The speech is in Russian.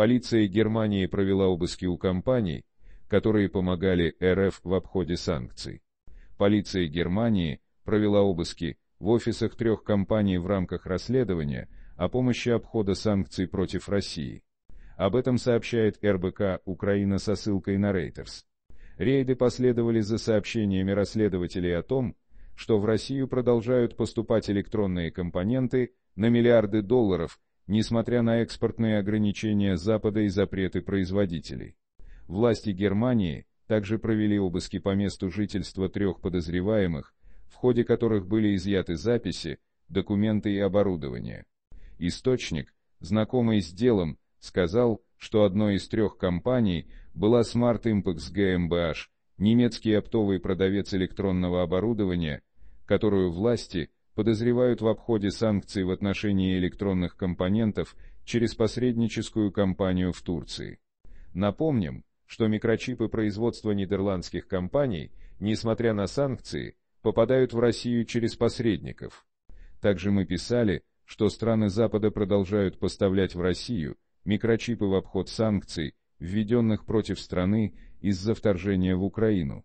Полиция Германии провела обыски у компаний, которые помогали РФ в обходе санкций. Полиция Германии провела обыски в офисах трех компаний в рамках расследования о помощи обхода санкций против России. Об этом сообщает РБК «Украина» со ссылкой на Reuters. Рейды последовали за сообщениями расследователей о том, что в Россию продолжают поступать электронные компоненты на миллиарды долларов несмотря на экспортные ограничения Запада и запреты производителей. Власти Германии также провели обыски по месту жительства трех подозреваемых, в ходе которых были изъяты записи, документы и оборудование. Источник, знакомый с делом, сказал, что одной из трех компаний была Smart Impex GmbH, немецкий оптовый продавец электронного оборудования, которую власти – подозревают в обходе санкций в отношении электронных компонентов через посредническую компанию в Турции. Напомним, что микрочипы производства нидерландских компаний, несмотря на санкции, попадают в Россию через посредников. Также мы писали, что страны Запада продолжают поставлять в Россию микрочипы в обход санкций, введенных против страны из-за вторжения в Украину.